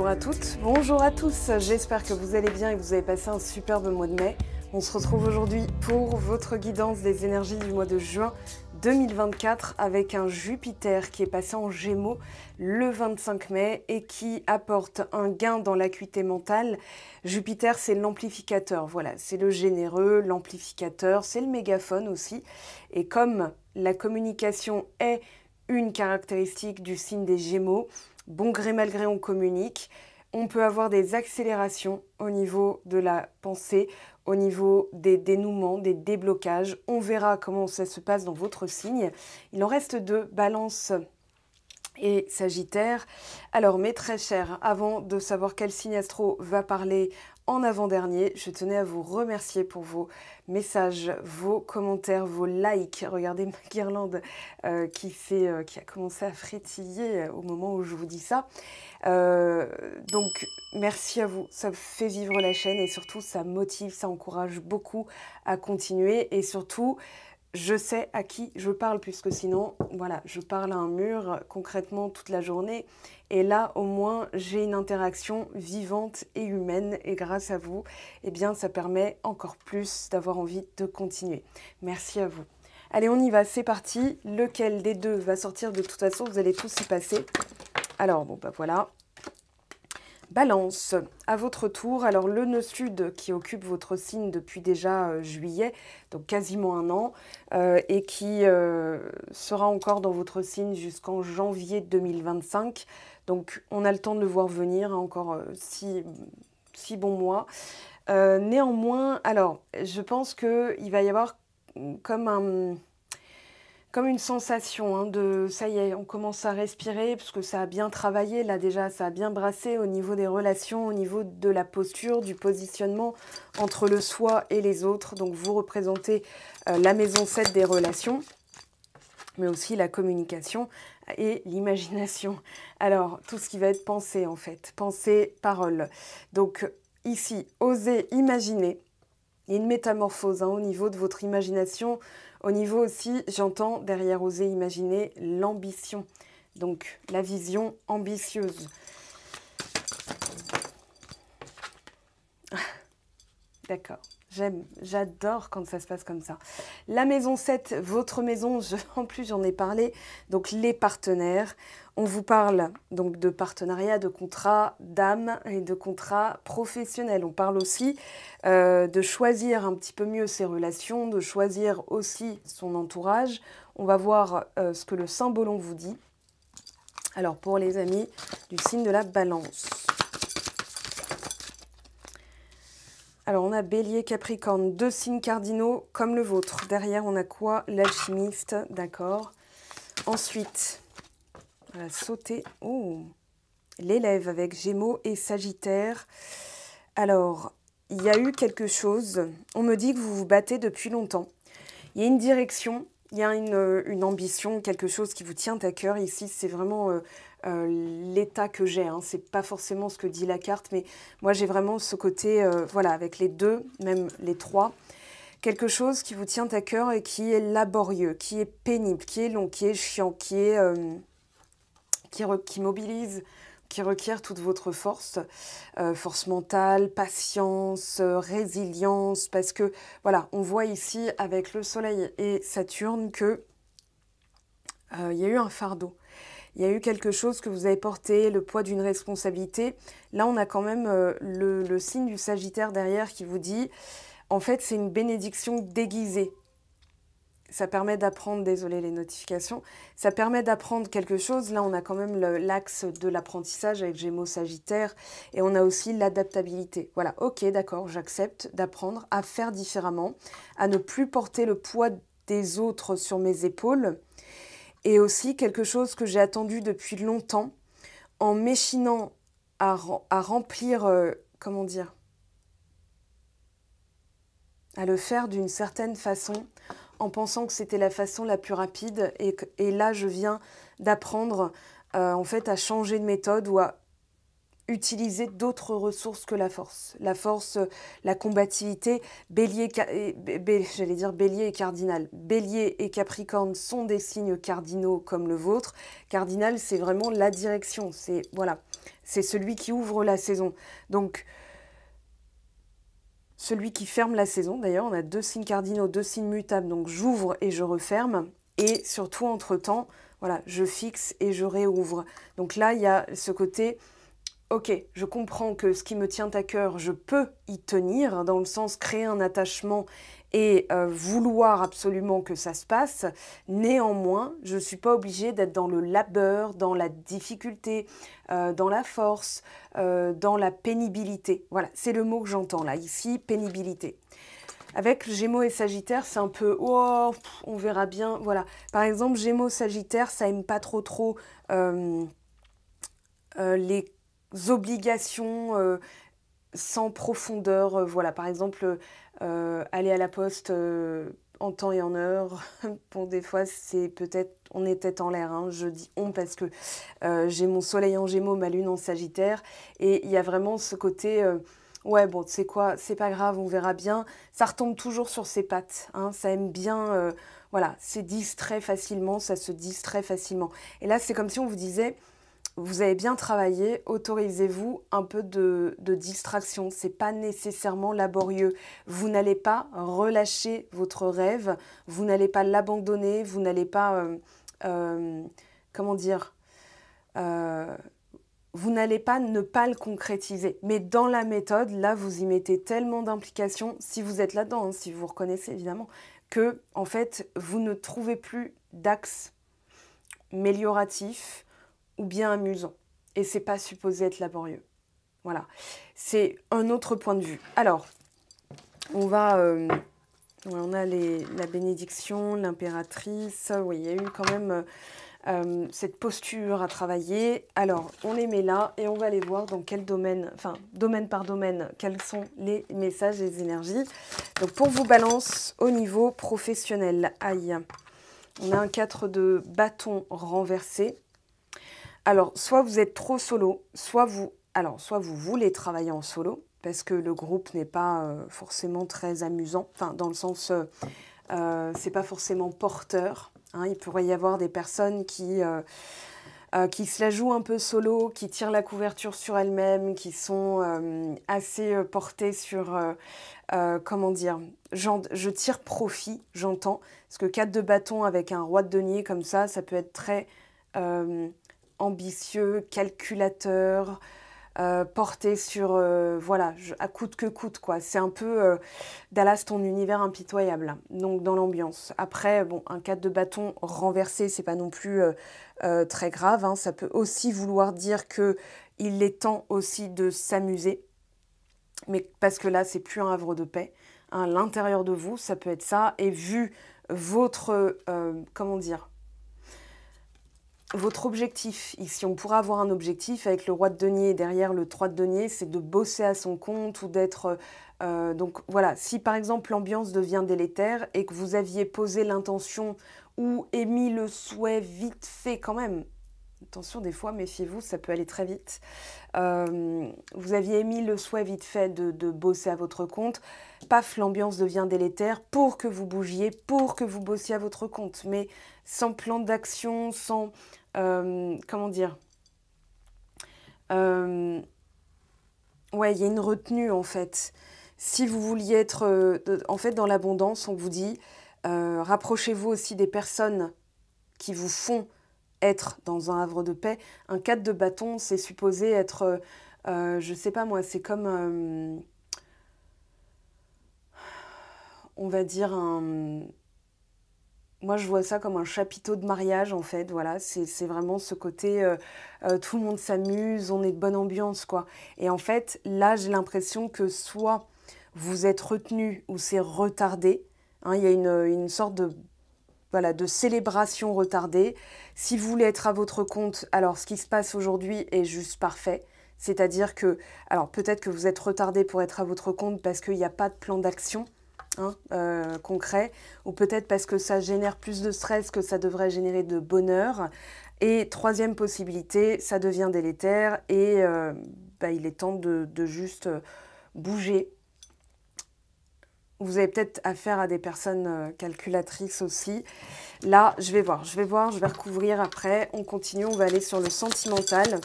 Bonjour à toutes, bonjour à tous, j'espère que vous allez bien et que vous avez passé un superbe mois de mai. On se retrouve aujourd'hui pour votre guidance des énergies du mois de juin 2024 avec un Jupiter qui est passé en Gémeaux le 25 mai et qui apporte un gain dans l'acuité mentale. Jupiter, c'est l'amplificateur, voilà, c'est le généreux, l'amplificateur, c'est le mégaphone aussi. Et comme la communication est une caractéristique du signe des Gémeaux, bon gré mal gré, on communique. On peut avoir des accélérations au niveau de la pensée, au niveau des dénouements, des déblocages. On verra comment ça se passe dans votre signe. Il en reste deux, balance et Sagittaire. Alors mes très chers, avant de savoir quel signe astro va parler en avant-dernier, je tenais à vous remercier pour vos messages, vos commentaires, vos likes. Regardez ma guirlande euh, qui, fait, euh, qui a commencé à frétiller euh, au moment où je vous dis ça. donc merci à vous, ça fait vivre la chaîne et surtout ça motive, ça encourage beaucoup à continuer et surtout je sais à qui je parle, puisque sinon, voilà, je parle à un mur concrètement toute la journée. Et là, au moins, j'ai une interaction vivante et humaine. Et grâce à vous, eh bien, ça permet encore plus d'avoir envie de continuer. Merci à vous. Allez, on y va, c'est parti. Lequel des deux va sortir De toute façon, vous allez tous y passer. Alors, bon, bah voilà. Balance, à votre tour, alors le nœud sud qui occupe votre signe depuis déjà euh, juillet, donc quasiment un an, euh, et qui euh, sera encore dans votre signe jusqu'en janvier 2025. Donc on a le temps de le voir venir, hein, encore si six, bons mois. néanmoins, alors je pense qu'il va y avoir comme un comme une sensation hein, de ça y est, on commence à respirer parce que ça a bien travaillé là déjà, ça a bien brassé au niveau des relations, au niveau de la posture, du positionnement entre le soi et les autres. Donc vous représentez euh, la maison 7 des relations, mais aussi la communication et l'imagination. Alors tout ce qui va être pensée en fait, pensée, parole. Donc ici, osez imaginer. Il y a une métamorphose hein, au niveau de votre imagination, au niveau aussi, j'entends derrière oser imaginer l'ambition. Donc la vision ambitieuse. D'accord. J'aime, j'adore quand ça se passe comme ça. La maison 7, votre maison, en plus j'en ai parlé, donc les partenaires. On vous parle donc de partenariat, de contrat d'âme et de contrat professionnel. On parle aussi euh, de choisir un petit peu mieux ses relations, de choisir aussi son entourage. On va voir euh, ce que le symbolon vous dit. Alors pour les amis du signe de la balance. Alors on a Bélier, Capricorne, deux signes cardinaux comme le vôtre. Derrière on a quoi L'alchimiste, d'accord. Ensuite, on va sauter. Oh L'élève avec Gémeaux et Sagittaire. Alors, il y a eu quelque chose. On me dit que vous vous battez depuis longtemps. Il y a une direction, il y a une, euh, ambition, quelque chose qui vous tient à cœur. Ici, c'est vraiment euh, euh, l'état que j'ai. Hein. C'est pas forcément ce que dit la carte, mais moi j'ai vraiment ce côté, euh, voilà, avec les deux, même les trois, quelque chose qui vous tient à cœur et qui est laborieux, qui est pénible, qui est long, qui est chiant, qui est euh, qui, mobilise qui requiert toute votre force, force mentale, patience, résilience, parce que voilà, on voit ici avec le Soleil et Saturne que il y a eu un fardeau il y a eu quelque chose que vous avez porté, le poids d'une responsabilité. Là, on a quand même euh, le, le signe du Sagittaire derrière qui vous dit, en fait, c'est une bénédiction déguisée. Ça permet d'apprendre, désolé les notifications, ça permet d'apprendre quelque chose. Là, on a quand même l'axe de l'apprentissage avec Gémeaux Sagittaire et on a aussi l'adaptabilité. Voilà, ok, d'accord, j'accepte d'apprendre à faire différemment, à ne plus porter le poids des autres sur mes épaules et aussi quelque chose que j'ai attendu depuis longtemps, en m'échinant à, remplir, euh, comment dire, à le faire d'une certaine façon, en pensant que c'était la façon la plus rapide. Et, là, je viens d'apprendre euh, en fait à changer de méthode ou à utiliser d'autres ressources que la force. La force, euh, la combativité, bélier, j'allais dire bélier et cardinal. Bélier et capricorne sont des signes cardinaux comme le vôtre. Cardinal, c'est vraiment la direction, c'est voilà, celui qui ouvre la saison. Donc, celui qui ferme la saison, d'ailleurs, on a deux signes cardinaux, deux signes mutables, donc j'ouvre et je referme. Et surtout, entre-temps, voilà, je fixe et je réouvre. Donc là, il y a ce côté ok, je comprends que ce qui me tient à cœur, je peux y tenir, dans le sens créer un attachement et euh, vouloir absolument que ça se passe. Néanmoins, je ne suis pas obligée d'être dans le labeur, dans la difficulté, euh, dans la force, euh, dans la pénibilité. Voilà, c'est le mot que j'entends là, ici, pénibilité. Avec Gémeaux et Sagittaire, c'est un peu oh, on verra bien. Voilà. Par exemple, Gémeaux Sagittaire, ça aime pas trop trop les obligations euh, sans profondeur. Euh, voilà, par exemple, euh, aller à la poste en temps et en heure. bon, des fois, c'est peut-être on est tête en l'air. Hein, je dis on parce que j'ai mon soleil en gémeaux, ma lune en sagittaire. Et il y a vraiment ce côté. Ouais, bon, c'est quoi, c'est pas grave, on verra bien. Ça retombe toujours sur ses pattes, hein, ça aime bien, voilà, c'est distrait facilement, ça se distrait facilement. Et là, c'est comme si on vous disait, vous avez bien travaillé, autorisez-vous un peu de, distraction. Ce n'est pas nécessairement laborieux. Vous n'allez pas relâcher votre rêve, vous n'allez pas l'abandonner, vous n'allez pas... Euh, euh, comment dire euh, vous n'allez pas ne pas le concrétiser. Mais dans la méthode, là, vous y mettez tellement d'implications, si vous êtes là-dedans, hein, si vous reconnaissez évidemment, que en fait, vous ne trouvez plus d'axe amélioratif ou bien amusant. Et c'est pas supposé être laborieux. Voilà, c'est un autre point de vue. Alors, on va... Euh, on a la bénédiction, l'impératrice. Oui, il y a eu quand même euh, euh, cette posture à travailler. Alors, on les met là et on va les voir dans quel domaine, enfin, domaine par domaine, quels sont les messages et les énergies. Donc, pour vous balance au niveau professionnel, aïe, on a un 4 de bâton renversé. Alors, soit vous êtes trop solo, soit vous, alors, soit vous voulez travailler en solo, parce que le groupe n'est pas euh, forcément très amusant, enfin, dans le sens, euh, euh, c'est pas forcément porteur. Hein. Il pourrait y avoir des personnes qui, qui se la jouent un peu solo, qui tirent la couverture sur elles-mêmes, qui sont assez portées sur, comment dire, je tire profit, j'entends, parce que quatre de bâton avec un roi de denier comme ça, ça peut être très ambitieux, calculateur, euh, porté sur, euh, voilà, à coûte que coûte, quoi. C'est un peu euh, Dallas, ton univers impitoyable, donc dans l'ambiance. Après, bon, un cadre de bâton renversé, c'est pas non plus très grave. Hein. Ça peut aussi vouloir dire que il est temps aussi de s'amuser, mais parce que là, c'est plus un havre de paix. Hein. L'intérieur de vous, ça peut être ça. Et vu votre, comment dire, votre objectif, ici on pourra avoir un objectif avec le roi de denier, derrière le 3 de denier, c'est de bosser à son compte ou d'être... Euh, donc voilà, si par exemple l'ambiance devient délétère et que vous aviez posé l'intention ou émis le souhait vite fait quand même, attention des fois, méfiez-vous, ça peut aller très vite, euh, vous aviez émis le souhait vite fait de, de bosser à votre compte, paf, l'ambiance devient délétère pour que vous bougiez, pour que vous bossiez à votre compte, mais sans plan d'action, sans euh, comment dire euh, Ouais, il y a une retenue en fait. Si vous vouliez être euh, en fait dans l'abondance, on vous dit rapprochez-vous aussi des personnes qui vous font être dans un havre de paix. Un cadre de bâton, c'est supposé être, je sais pas moi, c'est comme on va dire un moi, je vois ça comme un chapiteau de mariage, en fait. Voilà, c'est vraiment ce côté euh, euh, tout le monde s'amuse, on est de bonne ambiance, quoi. Et en fait, là, j'ai l'impression que soit vous êtes retenu ou c'est retardé. Hein, il y a une, une, sorte de, voilà, de célébration retardée. Si vous voulez être à votre compte, alors ce qui se passe aujourd'hui est juste parfait. C'est-à-dire que, alors peut-être que vous êtes retardé pour être à votre compte parce qu'il n'y a pas de plan d'action. Hein, euh, concret, ou peut-être parce que ça génère plus de stress que ça devrait générer de bonheur. Et troisième possibilité, ça devient délétère et euh, bah, il est temps de, juste euh, bouger. Vous avez peut-être affaire à des personnes calculatrices aussi. Là, je vais voir, je vais voir, je vais recouvrir après. On continue, on va aller sur le sentimental.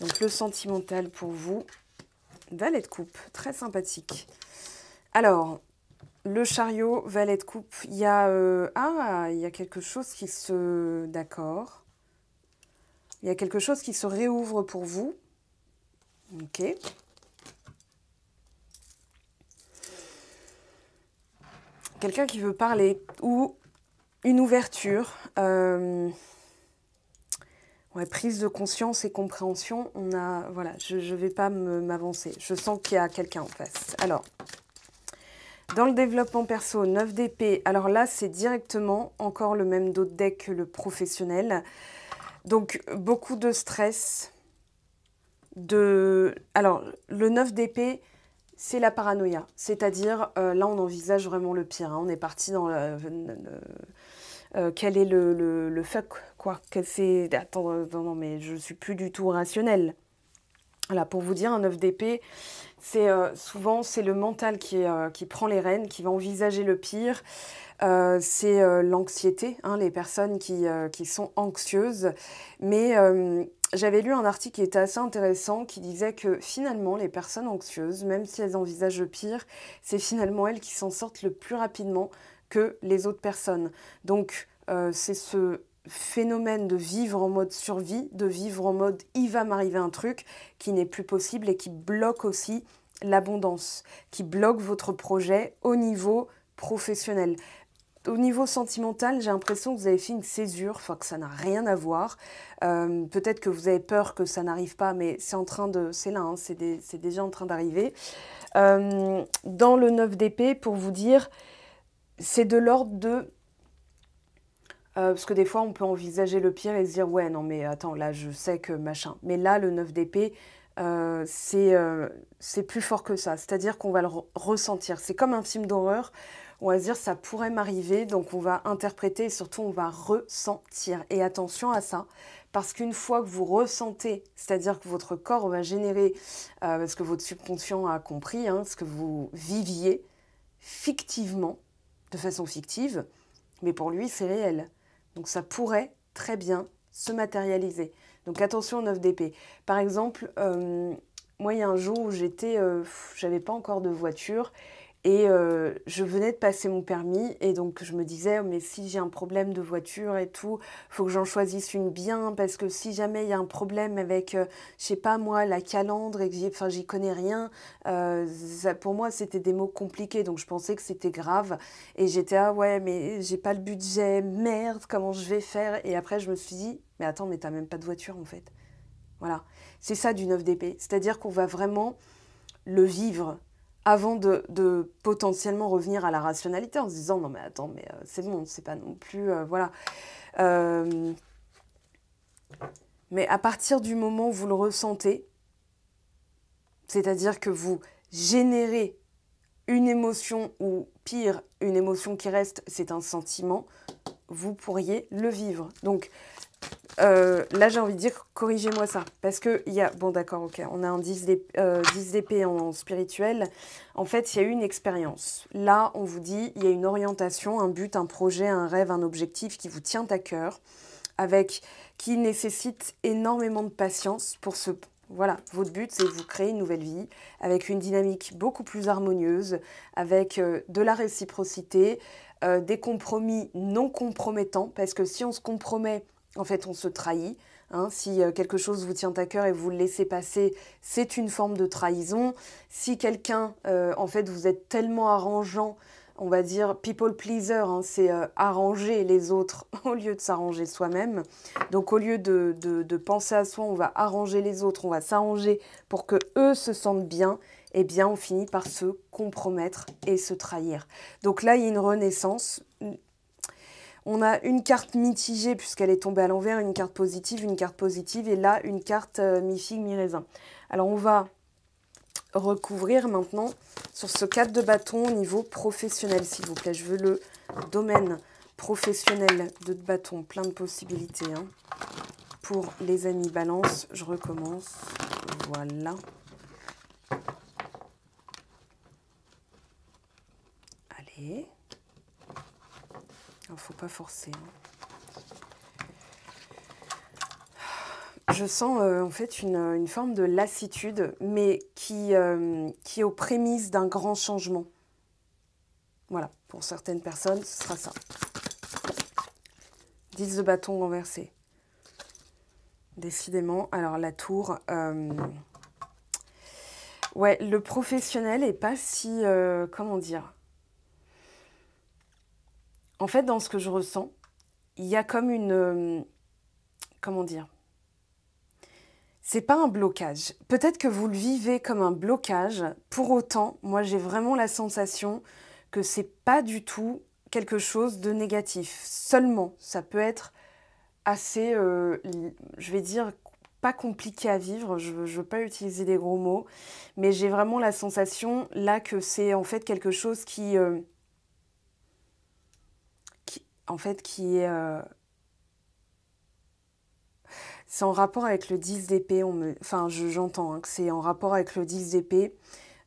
Donc le sentimental pour vous, valet de coupe, très sympathique. Alors, le chariot, valet de coupe, il y a... Euh, ah, il y a quelque chose qui se... D'accord. Il y a quelque chose qui se réouvre pour vous. Ok. Quelqu'un qui veut parler ou une ouverture. Euh, prise de conscience et compréhension. On a, voilà, je ne vais pas m'avancer. Je sens qu'il y a quelqu'un en face. Alors, dans le développement perso, 9 d'épée. Alors là, c'est directement encore le même dos de deck que le professionnel. Donc, beaucoup de stress. De... Alors, le 9 d'épée, c'est la paranoïa. C'est-à-dire, euh, là, on envisage vraiment le pire. Hein. On est parti dans le... Euh, euh, quel est le, le, fuck, quoi c'est... Attends, non, non, mais je suis plus du tout rationnel. Voilà, pour vous dire, un 9 d'épée, c'est euh, souvent c'est le mental qui, euh, qui, prend les rênes, qui va envisager le pire. Euh, c'est l'anxiété, hein, les personnes qui, qui, sont anxieuses. Mais j'avais lu un article qui était assez intéressant qui disait que finalement les personnes anxieuses, même si elles envisagent le pire, c'est finalement elles qui s'en sortent le plus rapidement que les autres personnes. Donc c'est ce phénomène de vivre en mode survie, de vivre en mode il va m'arriver un truc qui n'est plus possible et qui bloque aussi l'abondance, qui bloque votre projet au niveau professionnel. Au niveau sentimental, j'ai l'impression que vous avez fait une césure, enfin que ça n'a rien à voir. Euh, peut-être que vous avez peur que ça n'arrive pas, mais c'est en train de, c'est là, hein, c'est déjà en train d'arriver. Euh, dans le 9 d'épée, pour vous dire, c'est de l'ordre de euh, parce que des fois, on peut envisager le pire et se dire Ouais, non, mais attends, là, je sais que machin. Mais là, le 9 d'épée, euh, euh, c'est plus fort que ça. C'est-à-dire qu'on va le ressentir. C'est comme un film d'horreur. On va se dire Ça pourrait m'arriver. Donc, on va interpréter et surtout, on va ressentir. Et attention à ça. Parce qu'une fois que vous ressentez, c'est-à-dire que votre corps va générer ce que votre subconscient a compris, hein, ce que vous viviez fictivement, de façon fictive, mais pour lui, c'est réel. Donc ça pourrait très bien se matérialiser. Donc attention 9 d'épée. Par exemple, euh, moi il y a un jour où j'étais, euh, j'avais pas encore de voiture et euh, je venais de passer mon permis et donc je me disais, mais si j'ai un problème de voiture et tout, faut que j'en choisisse une bien parce que si jamais il y a un problème avec, je euh, je sais pas moi, la calandre et que j'y connais rien, euh, ça, pour moi c'était des mots compliqués donc je pensais que c'était grave et j'étais, ah ouais, mais j'ai pas le budget, merde, comment je vais faire Et après je me suis dit, mais attends, mais t'as même pas de voiture en fait. Voilà, c'est ça du 9DP, c'est-à-dire qu'on va vraiment le vivre avant de, potentiellement revenir à la rationalité en se disant non mais attends mais euh, c'est c'est bon c'est pas non plus euh, voilà euh, mais à partir du moment où vous le ressentez c'est-à-dire que vous générez une émotion ou pire une émotion qui reste c'est un sentiment vous pourriez le vivre donc euh, là, j'ai envie de dire, corrigez-moi ça. Parce que, il y a. Bon, d'accord, ok. On a un 10 euh, d'épée en, spirituel. En fait, il y a eu une expérience. Là, on vous dit, il y a une orientation, un but, un projet, un rêve, un objectif qui vous tient à cœur, avec. qui nécessite énormément de patience pour ce Voilà, votre but, c'est de vous créer une nouvelle vie avec une dynamique beaucoup plus harmonieuse, avec euh, de la réciprocité, des compromis non compromettants, parce que si on se compromet en fait, on se trahit. Hein. si euh, quelque chose vous tient à cœur et vous le laissez passer, c'est une forme de trahison. Si quelqu'un, euh, en fait, vous êtes tellement arrangeant, on va dire people pleaser, hein, c'est euh, arranger les autres au lieu de s'arranger soi-même. Donc au lieu de, penser à soi, on va arranger les autres, on va s'arranger pour que eux se sentent bien. Eh bien, on finit par se compromettre et se trahir. Donc là, il y a une renaissance, on a une carte mitigée puisqu'elle est tombée à l'envers, une carte positive, une carte positive et là une carte euh, mi-figue, mi-raisin. Alors on va recouvrir maintenant sur ce cadre de bâton au niveau professionnel s'il vous plaît. Je veux le domaine professionnel de bâton, plein de possibilités. Hein. Pour les amis balance, je recommence. Voilà. Allez. Il ne faut pas forcer. Hein. Je sens euh, en fait une, forme de lassitude, mais qui, euh, qui est aux prémices d'un grand changement. Voilà, pour certaines personnes, ce sera ça. 10 de bâton renversé. Décidément, alors la tour... Euh, ouais, le professionnel est pas si... comment dire en fait, dans ce que je ressens, il y a comme une... Euh, comment dire c'est pas un blocage. Peut-être que vous le vivez comme un blocage. Pour autant, moi j'ai vraiment la sensation que c'est pas du tout quelque chose de négatif. Seulement, ça peut être assez, euh, je vais dire, pas compliqué à vivre. Je, ne veux pas utiliser des gros mots, mais j'ai vraiment la sensation là que c'est en fait quelque chose qui euh, en fait, qui est. Euh, c'est en rapport avec le 10 d'épée, on me... enfin j'entends hein, que c'est en rapport avec le 10 d'épée.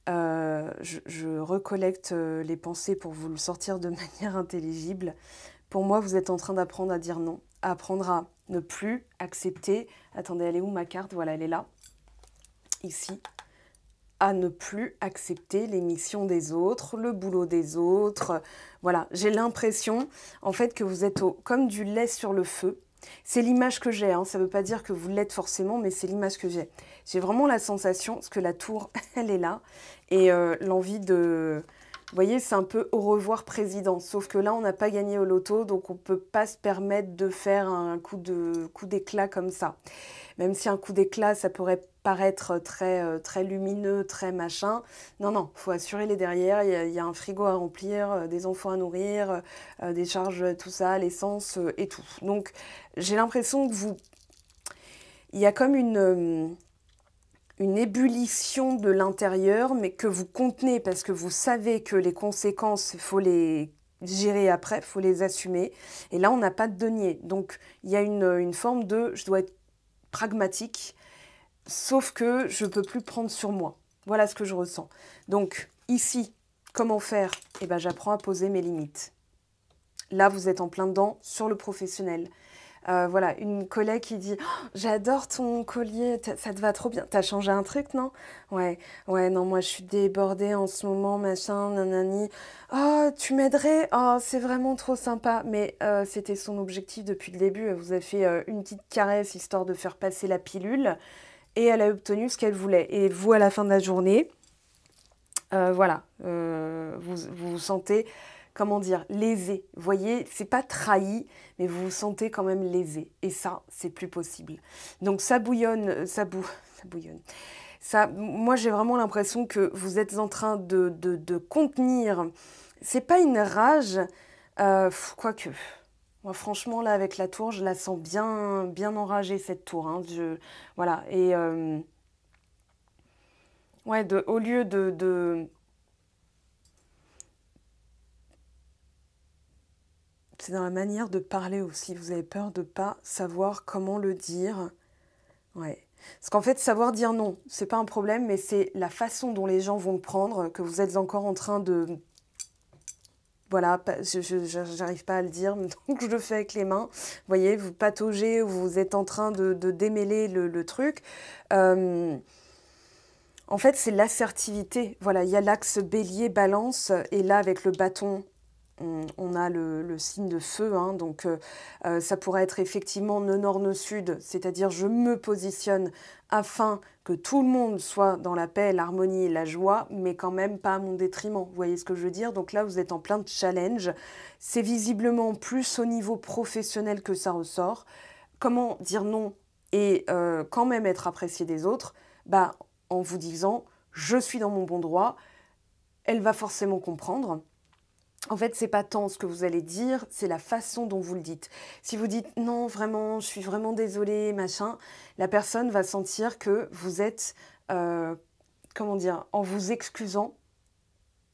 Euh, je, recollecte euh, les pensées pour vous le sortir de manière intelligible. Pour moi, vous êtes en train d'apprendre à dire non, apprendre à ne plus accepter. Attendez, elle est où ma carte Voilà, elle est là. Ici, à ne plus accepter les missions des autres, le boulot des autres. Voilà, j'ai l'impression en fait que vous êtes au, comme du lait sur le feu. C'est l'image que j'ai, hein. ça ne veut pas dire que vous l'êtes forcément, mais c'est l'image que j'ai. J'ai vraiment la sensation, parce que la tour, elle est là, et euh, l'envie de... Vous voyez, c'est un peu au revoir président, sauf que là, on n'a pas gagné au loto, donc on ne peut pas se permettre de faire un coup de coup d'éclat comme ça. Même si un coup d'éclat, ça pourrait paraître très, euh, très lumineux, très machin. Non, non, faut assurer les derrière. Il y, a un frigo à remplir, euh, des enfants à nourrir, euh, des charges, tout ça, l'essence et tout. Donc, j'ai l'impression que vous. Il y a comme une une ébullition de l'intérieur, mais que vous contenez parce que vous savez que les conséquences, il faut les gérer après, il faut les assumer. Et là, on n'a pas de denier. Donc, il y a une, une, forme de je dois être pragmatique, sauf que je ne peux plus prendre sur moi. Voilà ce que je ressens. Donc ici, comment faire Eh bien, j'apprends à poser mes limites. Là, vous êtes en plein dedans sur le professionnel. Euh, voilà, une collègue qui dit oh, J'adore ton collier, ça te va trop bien. T'as changé un truc, non Ouais, ouais, non, moi je suis débordée en ce moment, machin, nanani. Oh, tu m'aiderais Oh, c'est vraiment trop sympa. Mais euh, c'était son objectif depuis le début. Elle vous a fait euh, une petite caresse histoire de faire passer la pilule et elle a obtenu ce qu'elle voulait. Et vous, à la fin de la journée, euh, voilà, euh, vous, vous, sentez, comment dire, lésé. Vous voyez, c'est pas trahi, mais vous vous sentez quand même lésé. Et ça, c'est plus possible. Donc ça bouillonne, euh, ça, bou ça bouillonne. Ça, moi, j'ai vraiment l'impression que vous êtes en train de, contenir. C'est pas une rage, quoique, moi, franchement, là, avec la tour, je la sens bien, bien enragée, cette tour. Hein. voilà. Et. Euh, ouais, au lieu de, c'est dans la manière de parler aussi. Vous avez peur de pas savoir comment le dire. Ouais. Parce qu'en fait, savoir dire non, c'est pas un problème, mais c'est la façon dont les gens vont le prendre que vous êtes encore en train de voilà, je n'arrive pas à le dire, donc je le fais avec les mains. Vous voyez, vous pataugez, vous êtes en train de, démêler le, truc. Euh, en fait, c'est l'assertivité. Voilà, il y a l'axe bélier-balance, et là, avec le bâton on, a le, signe de feu, hein, donc euh, euh, ça pourrait être effectivement ne nord ne sud, c'est-à-dire je me positionne afin que tout le monde soit dans la paix, l'harmonie et la joie, mais quand même pas à mon détriment. Vous voyez ce que je veux dire Donc là, vous êtes en plein challenge. C'est visiblement plus au niveau professionnel que ça ressort. Comment dire non et euh, quand même être apprécié des autres bah, En vous disant, je suis dans mon bon droit, elle va forcément comprendre. En fait, c'est pas tant ce que vous allez dire, c'est la façon dont vous le dites. Si vous dites non, vraiment, je suis vraiment désolée, machin, la personne va sentir que vous êtes, euh, comment dire, en vous excusant,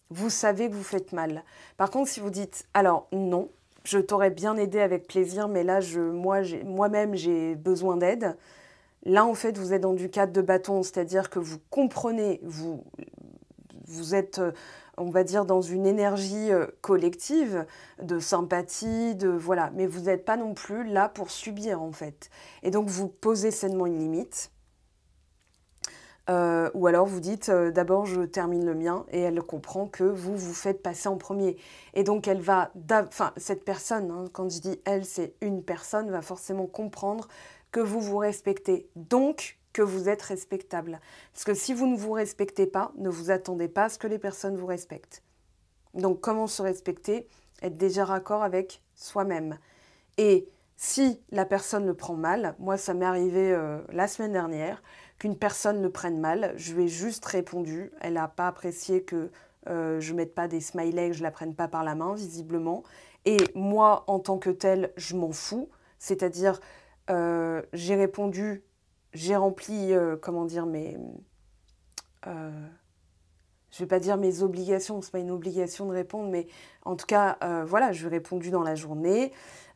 vous savez que vous faites mal. Par contre, si vous dites alors non, je t'aurais bien aidé avec plaisir, mais là, je, moi, même j'ai besoin d'aide. Là, en fait, vous êtes dans du cadre de bâton, c'est-à-dire que vous comprenez, vous, vous êtes euh, on va dire, dans une énergie euh, collective de sympathie, de voilà. Mais vous n'êtes pas non plus là pour subir, en fait. Et donc, vous posez sainement une limite. Euh, ou alors vous dites euh, d'abord je termine le mien et elle comprend que vous vous faites passer en premier. Et donc elle va, enfin cette personne, hein, quand je dis elle c'est une personne, va forcément comprendre que vous vous respectez. Donc que vous êtes respectable. Parce que si vous ne vous respectez pas, ne vous attendez pas à ce que les personnes vous respectent. Donc comment se respecter Être déjà raccord avec soi-même. Et si la personne le prend mal, moi ça m'est arrivé euh, la semaine dernière qu'une personne le prenne mal, je lui ai juste répondu, elle n'a pas apprécié que euh, je ne mette pas des smileys, que je ne la prenne pas par la main visiblement. Et moi en tant que telle, je m'en fous, c'est-à-dire euh, j'ai répondu j'ai rempli, euh, comment dire, mes. Euh, je vais pas dire mes obligations, c'est pas une obligation de répondre, mais en tout cas, euh, voilà, j'ai répondu dans la journée.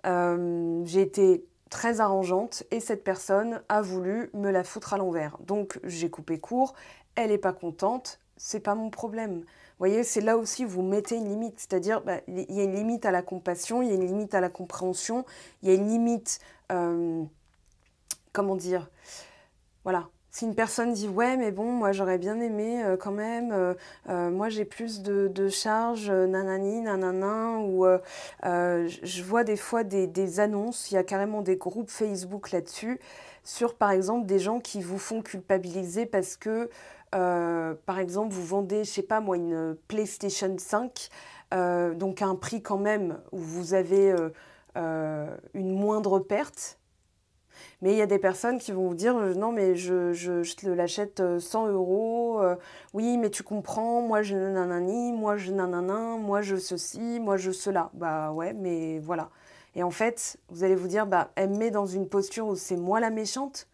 Euh, j'ai été très arrangeante et cette personne a voulu me la foutre à l'envers. Donc j'ai coupé court, elle n'est pas contente, c'est pas mon problème. Vous voyez, c'est là aussi vous mettez une limite, c'est-à-dire bah, il y a une limite à la compassion, il y a une limite à la compréhension, il y a une limite, comment dire, voilà. Si une personne dit ouais mais bon moi j'aurais bien aimé euh, quand même euh, euh, moi j'ai plus de, charges nanani nanana ou je vois des fois des, annonces il y a carrément des groupes Facebook là-dessus sur par exemple des gens qui vous font culpabiliser parce que par exemple vous vendez je sais pas moi une PlayStation 5 donc à un prix quand même où vous avez une moindre perte mais il y a des personnes qui vont vous dire euh, non, mais je, je, je te l'achète 100 euh, euros, euh, oui, mais tu comprends, moi je nanani, moi je nanana, moi je ceci, moi je cela. Bah ouais, mais voilà. Et en fait, vous allez vous dire bah, elle me met dans une posture où c'est moi la méchante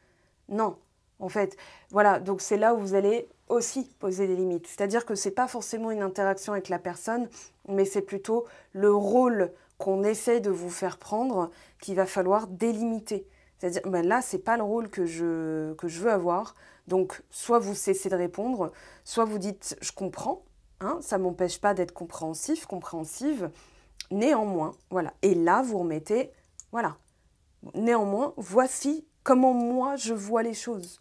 Non, en fait. Voilà, donc c'est là où vous allez aussi poser des limites. C'est-à-dire que ce n'est pas forcément une interaction avec la personne, mais c'est plutôt le rôle qu'on essaye de vous faire prendre qu'il va falloir délimiter. C'est-à-dire, ben là, là, n'est pas le rôle que je, que je veux avoir. Donc, soit vous cessez de répondre, soit vous dites, je comprends, Ça hein, ça m'empêche pas d'être compréhensif, compréhensive. Néanmoins, voilà. Et là, vous remettez, voilà. Néanmoins, voici comment moi je vois les choses.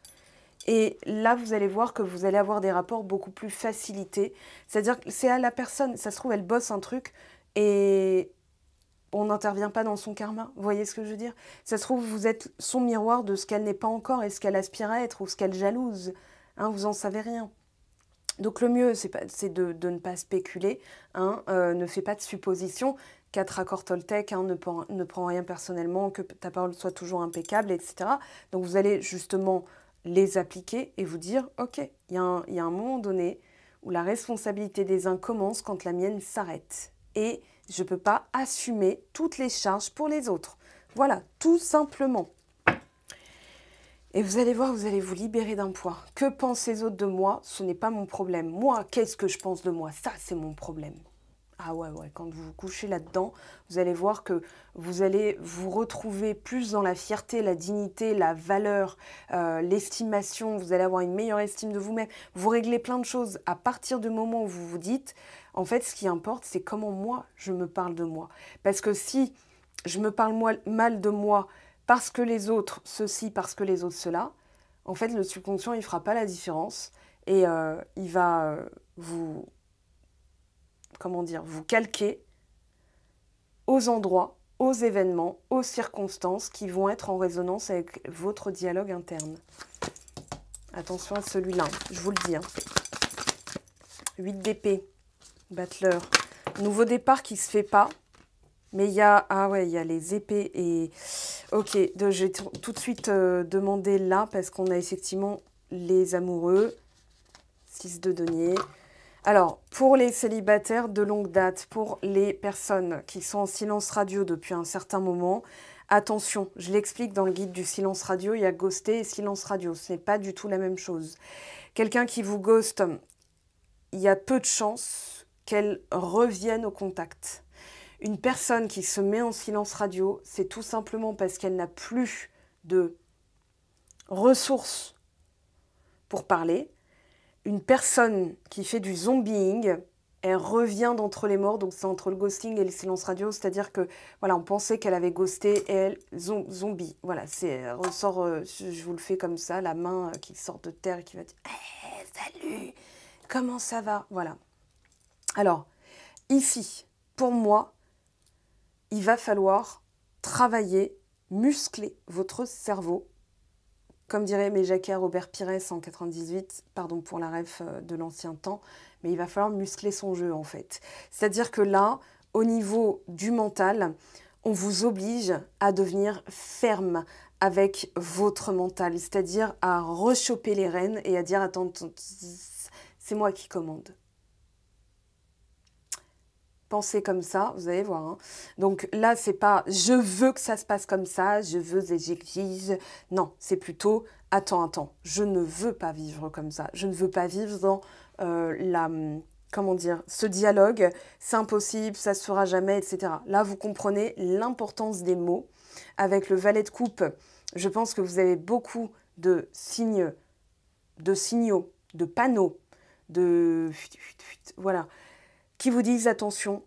Et là, vous allez voir que vous allez avoir des rapports beaucoup plus facilités. C'est-à-dire que c'est à la personne, ça se trouve, elle bosse un truc et on n'intervient pas dans son karma. Vous voyez ce que je veux dire Ça se trouve, vous êtes son miroir de ce qu'elle n'est pas encore et ce qu'elle aspire à être ou ce qu'elle jalouse. Hein, vous n'en savez rien. Donc le mieux, c'est de, ne pas spéculer, hein, euh, ne fais pas de suppositions. Quatre accords Toltec, hein, ne, prends, rien personnellement, que ta parole soit toujours impeccable, etc. Donc vous allez justement les appliquer et vous dire, ok, il y, y, a un moment donné où la responsabilité des uns commence quand la mienne s'arrête. Et je ne peux pas assumer toutes les charges pour les autres. Voilà, tout simplement. Et vous allez voir, vous allez vous libérer d'un poids. Que pensent les autres de moi Ce n'est pas mon problème. Moi, qu'est-ce que je pense de moi Ça, c'est mon problème. Ah ouais, ouais, quand vous vous couchez là-dedans, vous allez voir que vous allez vous retrouver plus dans la fierté, la dignité, la valeur, euh, l'estimation. Vous allez avoir une meilleure estime de vous-même. Vous réglez plein de choses à partir du moment où vous vous dites en fait, ce qui importe, c'est comment moi, je me parle de moi. Parce que si je me parle mal de moi parce que les autres ceci, parce que les autres cela, en fait, le subconscient, il fera pas la différence et euh, il va euh, vous, comment dire, vous calquer aux endroits, aux événements, aux circonstances qui vont être en résonance avec votre dialogue interne. Attention à celui-là, je vous le dis. 8 hein. d'épée. Battler. Nouveau départ qui se fait pas. Mais il y a... Ah ouais, il y a les épées et... Ok, j'ai tout de suite demander euh, demandé là parce qu'on a effectivement les amoureux. 6 de denier. Alors, pour les célibataires de longue date, pour les personnes qui sont en silence radio depuis un certain moment, attention, je l'explique dans le guide du silence radio, il y a ghosté et silence radio, ce n'est pas du tout la même chose. Quelqu'un qui vous ghoste, il y a peu de chances qu'elle revienne au contact. Une personne qui se met en silence radio, c'est tout simplement parce qu'elle n'a plus de ressources pour parler. Une personne qui fait du zombieing, elle revient d'entre les morts, donc c'est entre le ghosting et le silence radio, c'est-à-dire que voilà, on pensait qu'elle avait ghosté et elle zombie. Voilà, c'est ressort, euh, je vous le fais comme ça, la main euh, qui sort de terre et qui va dire eh, salut, comment ça va Voilà, alors, ici, pour moi, il va falloir travailler, muscler votre cerveau. Comme dirait Jacques Robert Pires en 98, pardon pour la ref euh, de l'ancien temps, mais il va falloir muscler son jeu en fait. C'est-à-dire que là, au niveau du mental, on vous oblige à devenir ferme avec votre mental, c'est-à-dire à rechoper les rênes et à dire attends, c'est moi qui commande comme ça, vous allez voir. Hein. Donc là, c'est pas je veux que ça se passe comme ça, je veux et j'exige. Non, c'est plutôt attends, attends, je ne veux pas vivre comme ça. Je ne veux pas vivre dans euh, la comment dire, ce dialogue, c'est impossible, ça se fera jamais, etc. Là, vous comprenez l'importance des mots. Avec le valet de coupe, je pense que vous avez beaucoup de signes, de signaux, de panneaux, de... Voilà qui vous disent attention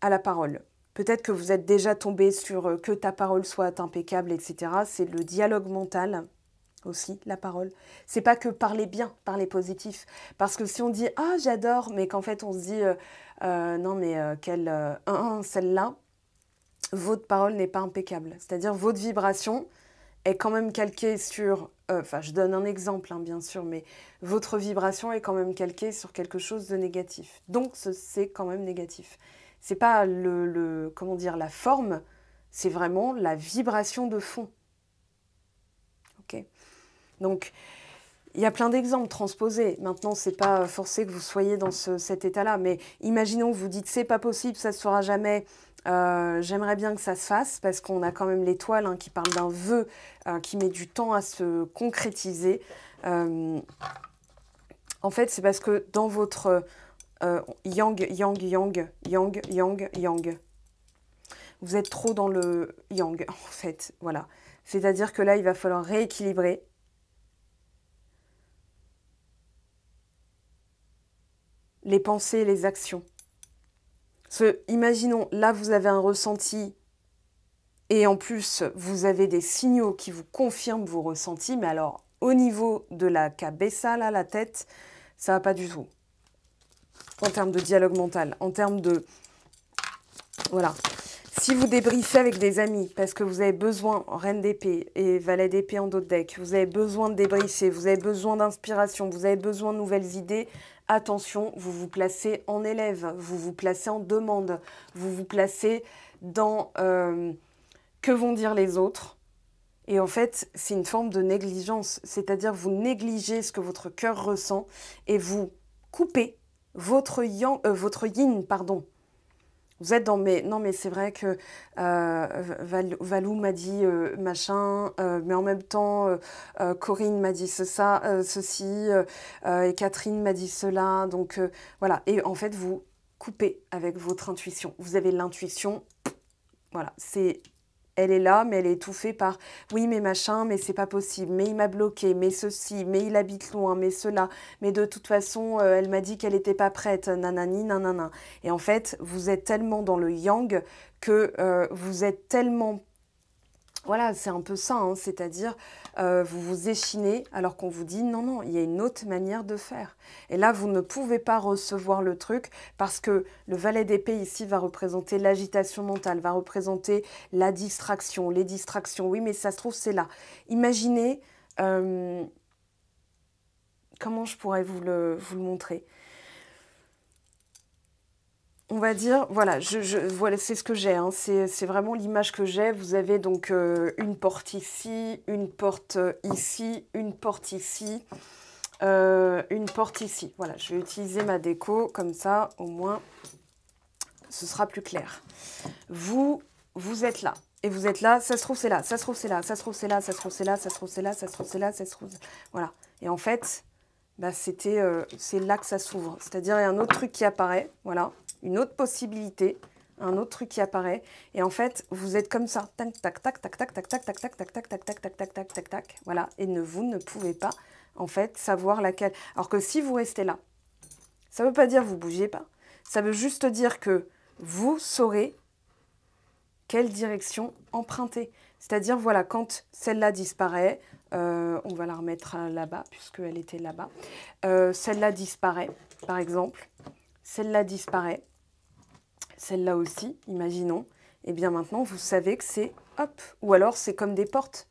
à la parole. Peut-être que vous êtes déjà tombé sur euh, que ta parole soit impeccable, etc. C'est le dialogue mental aussi, la parole. C'est pas que parler bien, parler positif. Parce que si on dit Ah, j'adore, mais qu'en fait on se dit euh, euh, Non, mais euh, quelle. celle-là, votre parole n'est pas impeccable. C'est-à-dire votre vibration est quand même calquée sur euh, enfin je donne un exemple hein, bien sûr, mais votre vibration est quand même calquée sur quelque chose de négatif. Donc c'est quand même négatif. C'est pas le, comment dire la forme, c'est vraiment la vibration de fond. Ok. Donc il y a plein d'exemples transposés. Maintenant, n'est pas forcé que vous soyez dans cet état-là, mais imaginons que vous dites c'est pas possible, ça ne sera jamais, euh, j'aimerais bien que ça se fasse parce qu'on a quand même l'étoile hein, qui parle d'un vœu euh, qui met du temps à se concrétiser. Euh, en fait, c'est parce que dans votre yang, yang, yang, yang, yang, yang, vous êtes trop dans le yang, en fait. Voilà. C'est-à-dire que là, il va falloir rééquilibrer. les pensées et les actions. Parce imaginons, là, vous avez un ressenti et en plus, vous avez des signaux qui vous confirment vos ressentis, mais alors au niveau de la cabeça là, la tête, ça va pas du tout. En termes de dialogue mental, en termes de... Voilà. Si vous débriefez avec des amis, parce que vous avez besoin, reine d'épée et valet d'épée en d'autres decks, vous avez besoin de débriefer, vous avez besoin d'inspiration, vous avez besoin de nouvelles idées, attention, vous vous placez en élève, vous vous placez en demande, vous vous placez dans euh, que vont dire les autres. Et en fait, c'est une forme de négligence, c'est-à-dire vous négligez ce que votre cœur ressent et vous coupez votre, euh, votre yin, pardon, vous êtes dans mes... Non, mais c'est vrai que euh, Valou m'a dit euh, machin, euh, mais en même temps, Corinne m'a dit ça, ceci, et Catherine m'a dit cela. Donc voilà. Et en fait, vous coupez avec votre intuition. Vous avez l'intuition. Voilà, c'est elle est là, mais elle est étouffée par oui, mais machin, mais c'est pas possible, mais il m'a bloqué, mais ceci, mais il habite loin, mais cela, mais de toute façon, euh, elle m'a dit qu'elle n'était pas prête, nanani, nanana. Et en fait, vous êtes tellement dans le yang que euh, vous êtes tellement voilà, c'est un peu ça, hein. c'est-à-dire euh, vous vous échinez alors qu'on vous dit non, non, il y a une autre manière de faire. Et là, vous ne pouvez pas recevoir le truc parce que le valet d'épée ici va représenter l'agitation mentale, va représenter la distraction, les distractions. Oui, mais ça se trouve, c'est là. Imaginez, euh, comment je pourrais vous le montrer on va dire, voilà, je, c'est ce que j'ai, hein. c'est vraiment l'image que j'ai. Vous avez donc euh, une porte ici, une porte euh, ici, une porte ici, euh, une porte ici. Voilà, je vais utiliser ma déco, comme ça, au moins, ce sera plus clair. Vous, vous êtes là. Et vous êtes là, ça se trouve c'est là, ça se trouve c'est là, ça se trouve c'est là, ça se trouve c'est là, ça se trouve c'est là, ça se trouve c'est là, ça se trouve... Voilà. Et en fait, bah, c'était, c'est là que ça s'ouvre. C'est-à-dire, il y a un autre truc qui apparaît, voilà une autre possibilité, un autre truc qui apparaît. Et en fait, vous êtes comme ça, tac, tac, tac, tac, tac, tac, tac, tac, tac, tac, tac, tac, tac, tac, tac, tac, tac, tac, voilà. Et vous ne pouvez pas, en fait, savoir laquelle. Alors que si vous restez là, ça ne veut pas dire vous bougez pas. Ça veut juste dire que vous saurez quelle direction emprunter. C'est-à-dire, voilà, quand celle-là disparaît, on va la remettre là-bas, puisqu'elle était là-bas. celle-là disparaît, par exemple. Celle-là disparaît celle-là aussi, imaginons, et eh bien maintenant vous savez que c'est hop, ou alors c'est comme des portes.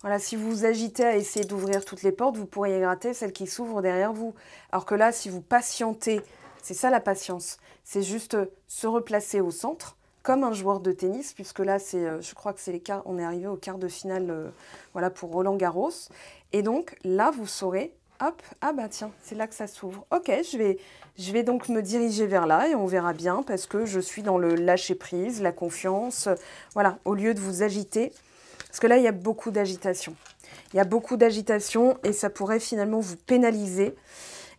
Voilà, si vous vous agitez à essayer d'ouvrir toutes les portes, vous pourriez gratter celle qui s'ouvre derrière vous. Alors que là, si vous patientez, c'est ça la patience, c'est juste euh, se replacer au centre, comme un joueur de tennis, puisque là, c'est, euh, je crois que c'est les quarts, on est arrivé au quart de finale, euh, voilà, pour Roland Garros. Et donc là, vous saurez Hop, ah bah tiens, c'est là que ça s'ouvre. Ok, je vais, donc me diriger vers là et on verra bien parce que je suis dans le lâcher-prise, la confiance. Voilà, au lieu de vous agiter, parce que là, il y a beaucoup d'agitation. Il y a beaucoup d'agitation et ça pourrait finalement vous pénaliser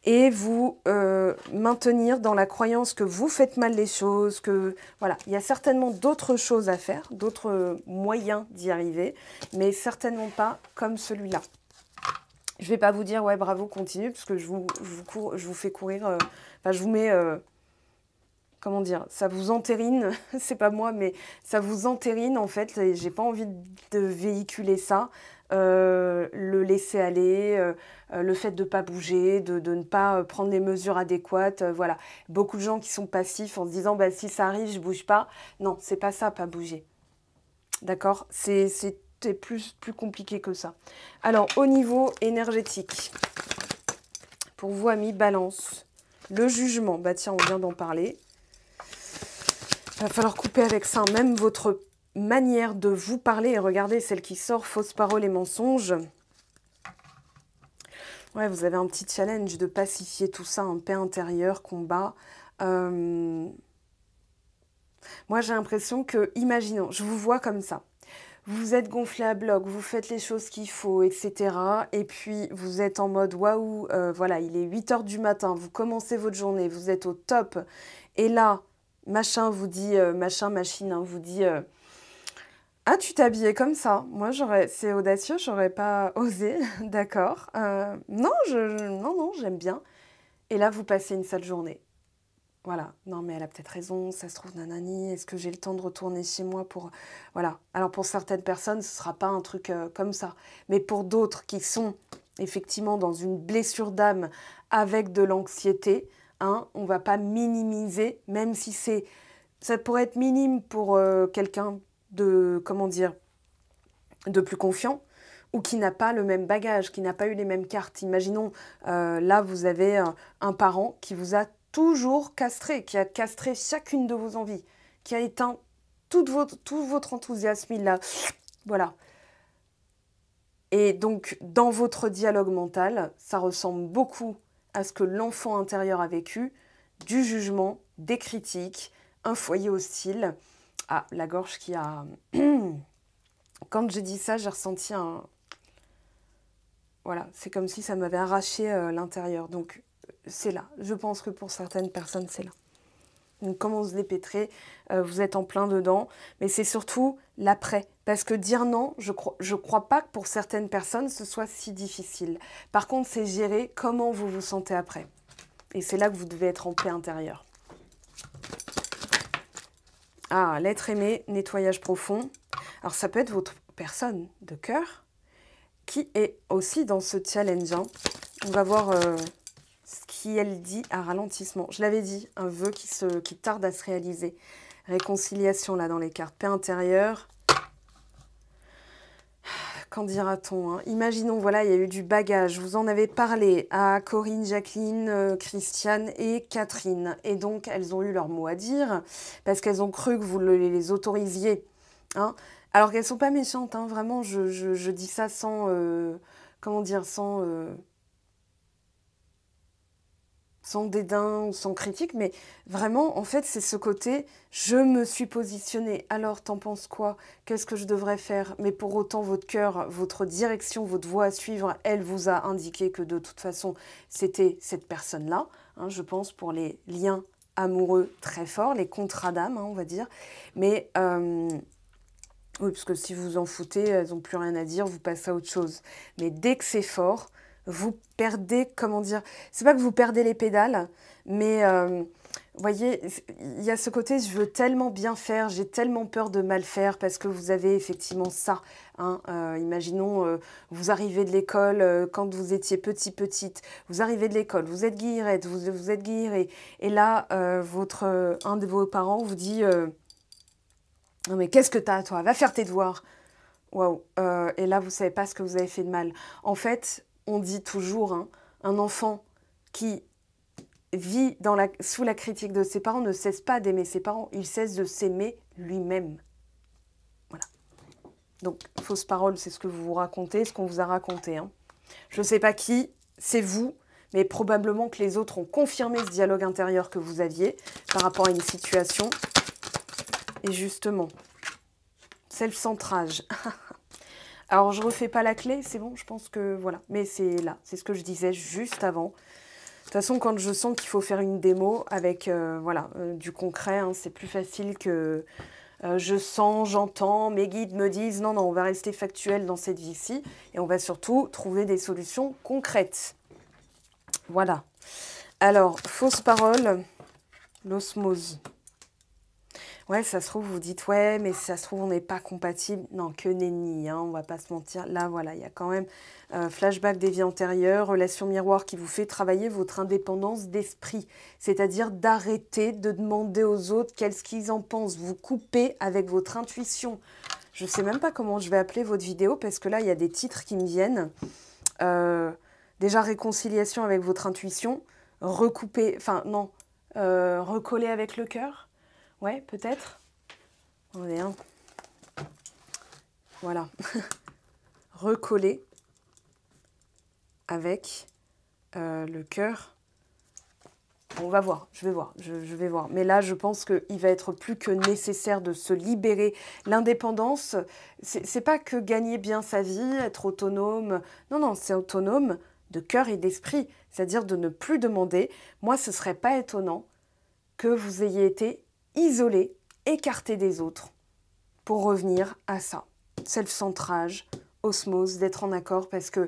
et vous euh, maintenir dans la croyance que vous faites mal les choses, que voilà, il y a certainement d'autres choses à faire, d'autres moyens d'y arriver, mais certainement pas comme celui-là je vais pas vous dire ouais bravo continue parce que je vous, je vous, cours, je vous fais courir euh, enfin je vous mets euh, comment dire ça vous entérine c'est pas moi mais ça vous entérine en fait et j'ai pas envie de véhiculer ça euh, le laisser aller le fait de ne pas bouger de, ne pas prendre les mesures adéquates voilà beaucoup de gens qui sont passifs en se disant bah si ça arrive je bouge pas non c'est pas ça pas bouger d'accord c'est est plus, plus compliqué que ça. Alors, au niveau énergétique, pour vous, amis, balance. Le jugement, bah tiens, on vient d'en parler. Il va falloir couper avec ça, hein. même votre manière de vous parler. Et regardez, celle qui sort, fausses paroles et mensonges. Ouais, vous avez un petit challenge de pacifier tout ça, un paix intérieure, combat. Euh, moi, j'ai l'impression que, imaginons, je vous vois comme ça vous êtes gonflé à bloc, vous faites les choses qu'il faut, etc. Et puis vous êtes en mode waouh, euh, voilà, il est 8 heures du matin, vous commencez votre journée, vous êtes au top. Et là, machin vous dit, euh, machin, machine, hein, vous dit euh, Ah, tu t'habillais comme ça. Moi, j'aurais, c'est audacieux, j'aurais pas osé, d'accord. non, je, non, non, j'aime bien. Et là, vous passez une sale journée. Voilà, non mais elle a peut-être raison, ça se trouve nanani, est-ce que j'ai le temps de retourner chez moi pour... Voilà, alors pour certaines personnes, ce ne sera pas un truc euh, comme ça. Mais pour d'autres qui sont effectivement dans une blessure d'âme avec de l'anxiété, hein, on ne va pas minimiser, même si c'est... Ça pourrait être minime pour euh, quelqu'un de... comment dire de plus confiant, ou qui n'a pas le même bagage, qui n'a pas eu les mêmes cartes. Imaginons, euh, là, vous avez un, parent qui vous a toujours castré, qui a castré chacune de vos envies, qui a éteint tout votre, tout votre enthousiasme. Il l'a... Voilà. Et donc, dans votre dialogue mental, ça ressemble beaucoup à ce que l'enfant intérieur a vécu, du jugement, des critiques, un foyer hostile. Ah, la gorge qui a... Quand j'ai dit ça, j'ai ressenti un... Voilà, c'est comme si ça m'avait arraché euh, l'intérieur. Donc, c'est là. Je pense que pour certaines personnes, c'est là. Donc comment se dépêtrer, euh, vous êtes en plein dedans, mais c'est surtout l'après. Parce que dire non, je ne je crois pas que pour certaines personnes, ce soit si difficile. Par contre, c'est gérer comment vous vous sentez après. Et c'est là que vous devez être en paix intérieure. Ah, l'être aimé, nettoyage profond. Alors ça peut être votre personne de cœur qui est aussi dans ce challenge. Hein. On va voir euh, ce qui, elle dit, à ralentissement. Je l'avais dit, un vœu qui, se, qui tarde à se réaliser. Réconciliation, là, dans les cartes. Paix intérieure. Qu'en dira-t-on hein Imaginons, voilà, il y a eu du bagage. Vous en avez parlé à Corinne, Jacqueline, euh, Christiane et Catherine. Et donc, elles ont eu leur mot à dire parce qu'elles ont cru que vous les autorisiez. Hein Alors qu'elles ne sont pas méchantes, hein. vraiment, je, dis ça sans... Euh, comment dire Sans... Euh, sans dédain ou sans critique, mais vraiment, en fait, c'est ce côté, je me suis positionnée, alors t'en penses quoi Qu'est-ce que je devrais faire Mais pour autant, votre cœur, votre direction, votre voie à suivre, elle vous a indiqué que de toute façon, c'était cette personne-là, hein, je pense, pour les liens amoureux très forts, les contrats d'âme, hein, on va dire. Mais... Euh, oui, parce que si vous en foutez, elles n'ont plus rien à dire, vous passez à autre chose. Mais dès que c'est fort, vous perdez, comment dire, c'est pas que vous perdez les pédales, mais vous euh, voyez, il y a ce côté, je veux tellement bien faire, j'ai tellement peur de mal faire parce que vous avez effectivement ça. Hein, euh, imaginons, euh, vous arrivez de l'école quand vous étiez petit, petite, vous arrivez de l'école, vous êtes guillerette, vous, êtes guirée et là, votre, un de vos parents vous dit Non, mais qu'est-ce que t'as, toi Va faire tes devoirs. Waouh Et là, vous savez pas ce que vous avez fait de mal. En fait, on dit toujours, hein, un enfant qui vit sous la critique de ses parents ne cesse pas d'aimer ses parents, il cesse de s'aimer lui-même. Voilà. Donc, fausse parole, c'est ce que vous vous racontez, ce qu'on vous a raconté. Hein. Je ne sais pas qui, c'est vous, mais probablement que les autres ont confirmé ce dialogue intérieur que vous aviez par rapport à une situation. Et justement, self-centrage. Alors, je refais pas la clé, c'est bon, je pense que voilà. Mais c'est là, c'est ce que je disais juste avant. De toute façon, quand je sens qu'il faut faire une démo avec euh, voilà, euh, du concret, hein, c'est plus facile que euh, je sens, j'entends, mes guides me disent non, non, on va rester factuel dans cette vie-ci et on va surtout trouver des solutions concrètes. Voilà. Alors, fausse parole, l'osmose. Ouais, ça se trouve, vous dites, ouais, mais ça se trouve, on n'est pas compatible. Non, que nenni, hein, on va pas se mentir. Là, voilà, il y a quand même euh, flashback des vies antérieures, relation miroir qui vous fait travailler votre indépendance d'esprit. C'est-à-dire d'arrêter de demander aux autres qu'est-ce qu'ils en pensent. Vous coupez avec votre intuition. Je ne sais même pas comment je vais appeler votre vidéo parce que là, il y a des titres qui me viennent. Euh, déjà, réconciliation avec votre intuition, recouper, enfin, non, euh, recoller avec le cœur Ouais, peut-être. On est un. Voilà. Recoller avec euh, le cœur. On va voir, je vais voir, je, vais voir. Mais là, je pense qu'il va être plus que nécessaire de se libérer. L'indépendance, c'est pas que gagner bien sa vie, être autonome. Non, non, c'est autonome de cœur et d'esprit, c'est-à-dire de ne plus demander. Moi, ce serait pas étonnant que vous ayez été isolé, écarté des autres. Pour revenir à ça, self-centrage, osmose, d'être en accord, parce que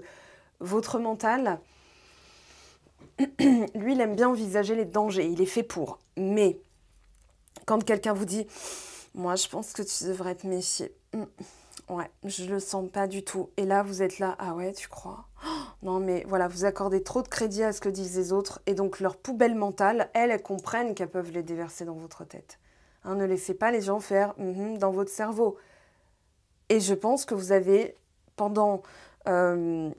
votre mental, lui, il aime bien envisager les dangers, il est fait pour. Mais quand quelqu'un vous dit, moi, je pense que tu devrais te méfier, mm. ouais, je le sens pas du tout. Et là, vous êtes là, ah ouais, tu crois Oh, non mais voilà, vous accordez trop de crédit à ce que disent les autres et donc leur poubelle mentale, elles, elles comprennent qu'elles peuvent les déverser dans votre tête. Hein, ne laissez pas les gens faire mm-hmm, dans votre cerveau. Et je pense que vous avez pendant... Euh,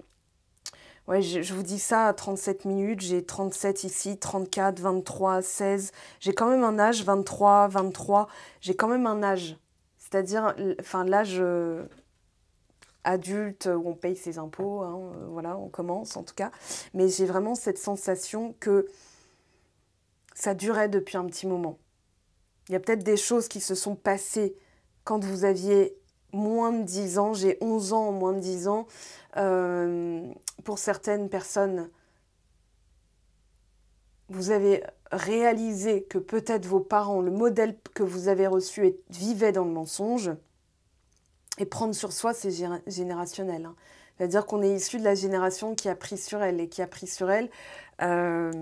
ouais, je, je, vous dis ça à 37 minutes, j'ai 37 ici, 34, 23, 16. J'ai quand même un âge, 23, 23. J'ai quand même un âge. C'est-à-dire, enfin l'âge euh, adulte où on paye ses impôts, hein, euh, voilà, on commence en tout cas. Mais j'ai vraiment cette sensation que ça durait depuis un petit moment. Il y a peut-être des choses qui se sont passées quand vous aviez moins de 10 ans, j'ai 11 ans, moins de 10 ans, euh, pour certaines personnes, vous avez réalisé que peut-être vos parents, le modèle que vous avez reçu, vivait dans le mensonge. Et prendre sur soi, c'est générationnel. Hein. C'est-à-dire qu'on est issu de la génération qui a pris sur elle et qui a pris sur elle, euh,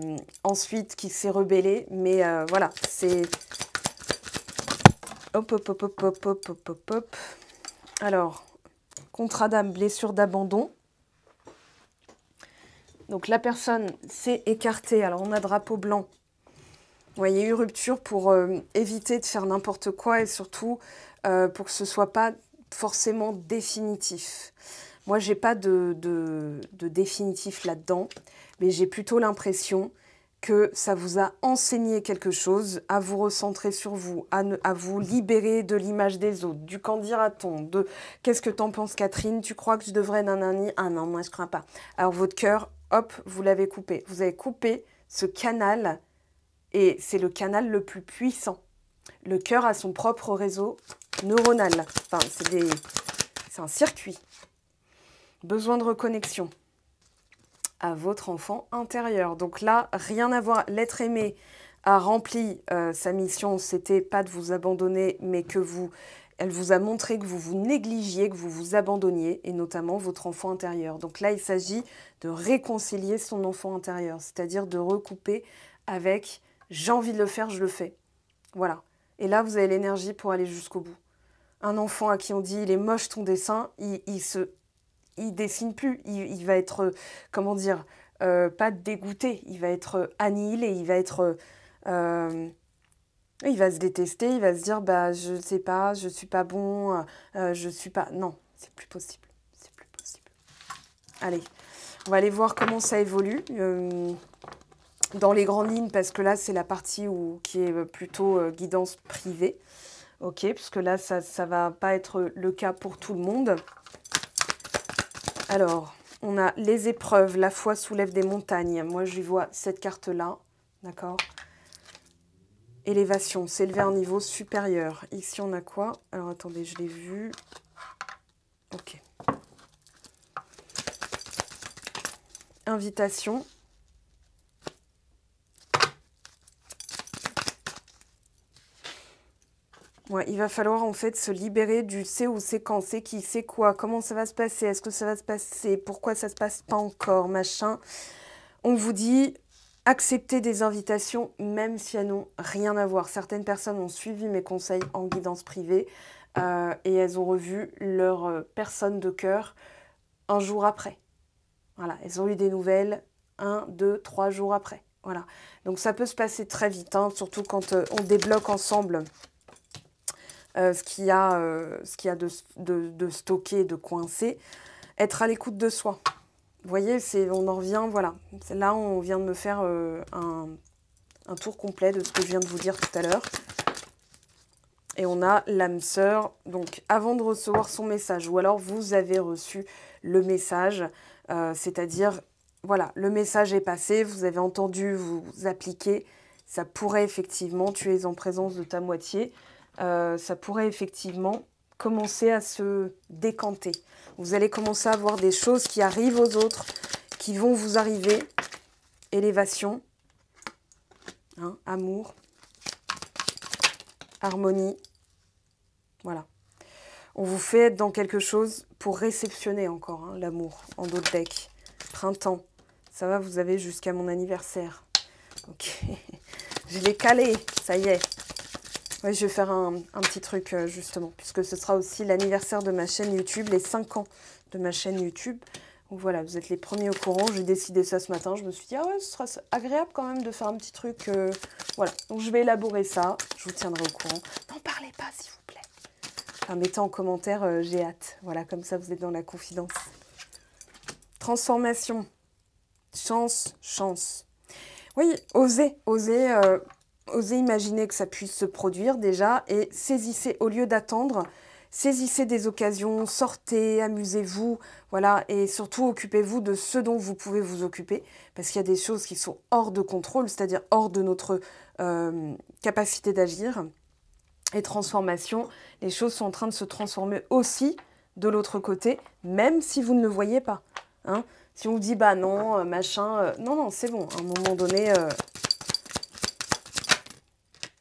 ensuite qui s'est rebellée. Mais euh, voilà, c'est. Hop, hop, hop, hop, hop, hop, hop, hop, Alors, contrat d'âme, blessure d'abandon. Donc la personne s'est écartée. Alors on a drapeau blanc. voyez, il y a eu rupture pour euh, éviter de faire n'importe quoi et surtout pour que ce ne soit pas forcément définitif. Moi, je n'ai pas de, définitif là-dedans, mais j'ai plutôt l'impression que ça vous a enseigné quelque chose, à vous recentrer sur vous, à, vous libérer de l'image des autres, du qu'en dira-t-on, de qu'est-ce que t'en penses Catherine, tu crois que je devrais nanani, ah non, moi je crains pas. Alors votre cœur, hop, vous l'avez coupé. Vous avez coupé ce canal et c'est le canal le plus puissant. Le cœur a son propre réseau neuronal, Enfin, c'est un circuit. Besoin de reconnexion à votre enfant intérieur. Donc là, rien à voir. L'être aimé a rempli euh, sa mission, c'était pas de vous abandonner, mais que vous, elle vous a montré que vous vous négligiez, que vous vous abandonniez, et notamment votre enfant intérieur. Donc là, il s'agit de réconcilier son enfant intérieur, c'est-à-dire de recouper avec j'ai envie de le faire, je le fais. Voilà. Et là, vous avez l'énergie pour aller jusqu'au bout un enfant à qui on dit il est moche ton dessin, il, se, il dessine plus, il, va être, euh, comment dire, euh, pas dégoûté, il va être euh, annihilé, il va être, il va se détester, il va se dire bah je sais pas, je suis pas bon, je je suis pas, non, c'est plus possible, c'est plus possible. Allez, on va aller voir comment ça évolue dans les grandes lignes parce que là c'est la partie qui est plutôt guidance privée. Ok, puisque là, ça ne va pas être le cas pour tout le monde. Alors, on a les épreuves. La foi soulève des montagnes. Moi, je vois cette carte-là. D'accord Élévation, s'élever à un niveau supérieur. Ici, on a quoi Alors, attendez, je l'ai vu. Ok. Invitation, il va falloir en fait se libérer du c'est ou c'est quand, c'est qui, c'est quoi, comment ça va se passer, est-ce que ça va se passer, pourquoi ça se passe pas encore, machin. On vous dit accepter des invitations même si elles n'ont rien à voir. Certaines personnes ont suivi mes conseils en guidance privée euh, et elles ont revu leur euh, personne de cœur un jour après. Voilà, elles ont eu des nouvelles un, deux, trois jours après. Voilà. Donc ça peut se passer très vite, hein, surtout quand euh, on débloque ensemble euh, euh, ce qu'il y a, de, de, stocker, de coincer, être à l'écoute de soi. Vous voyez, on en revient, voilà. Là, on vient de me faire euh, un, un, tour complet de ce que je viens de vous dire tout à l'heure. Et on a l'âme sœur. Donc, avant de recevoir son message, ou alors vous avez reçu le message, c'est-à-dire, voilà, le message est passé, vous avez entendu, vous appliquez. Ça pourrait effectivement, tu es en présence de ta moitié. Euh, ça pourrait effectivement commencer à se décanter. Vous allez commencer à voir des choses qui arrivent aux autres, qui vont vous arriver. Élévation, hein, amour, harmonie. Voilà. On vous fait être dans quelque chose pour réceptionner encore hein, l'amour en d'autres decks. Printemps. Ça va, vous avez jusqu'à mon anniversaire. Ok. Je l'ai calé, ça y est. Oui, je vais faire un, petit truc euh, justement, puisque ce sera aussi l'anniversaire de ma chaîne YouTube, les 5 ans de ma chaîne YouTube. Donc voilà, vous êtes les premiers au courant. J'ai décidé ça ce matin. Je me suis dit, ah ouais, ce sera agréable quand même de faire un petit truc. Euh, voilà, donc je vais élaborer ça. Je vous tiendrai au courant. N'en parlez pas, s'il vous plaît. Enfin, mettez en commentaire, euh, j'ai hâte. Voilà, comme ça, vous êtes dans la confidence. Transformation. Chance, chance. Oui, osez, osez. Osez imaginer que ça puisse se produire déjà et saisissez, au lieu d'attendre, saisissez des occasions, sortez, amusez-vous, voilà, et surtout occupez-vous de ce dont vous pouvez vous occuper, parce qu'il y a des choses qui sont hors de contrôle, c'est-à-dire hors de notre euh, capacité d'agir et transformation. Les choses sont en train de se transformer aussi de l'autre côté, même si vous ne le voyez pas. Hein. Si on vous dit bah non, euh, machin, euh, non, non, c'est bon, à un moment donné,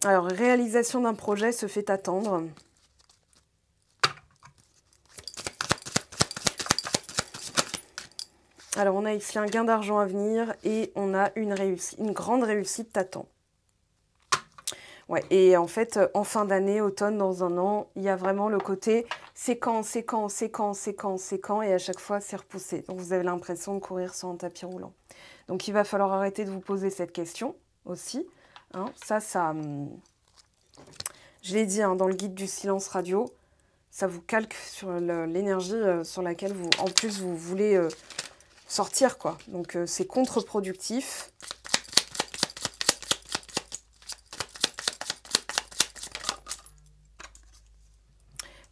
alors, réalisation d'un projet se fait attendre. Alors, on a ici un gain d'argent à venir et on a une, réussite, une grande réussite t'attend. Ouais, et en fait, en fin d'année, automne, dans un an, il y a vraiment le côté c'est quand, c'est quand, c'est quand, c'est quand, c'est quand, et à chaque fois, c'est repoussé. Donc, vous avez l'impression de courir sur un tapis roulant. Donc, il va falloir arrêter de vous poser cette question aussi. Hein, ça, ça... Hum, je l'ai dit hein, dans le guide du silence radio, ça vous calque sur l'énergie euh, sur laquelle vous, en plus, vous voulez euh, sortir, quoi. Donc, euh, c'est contre-productif.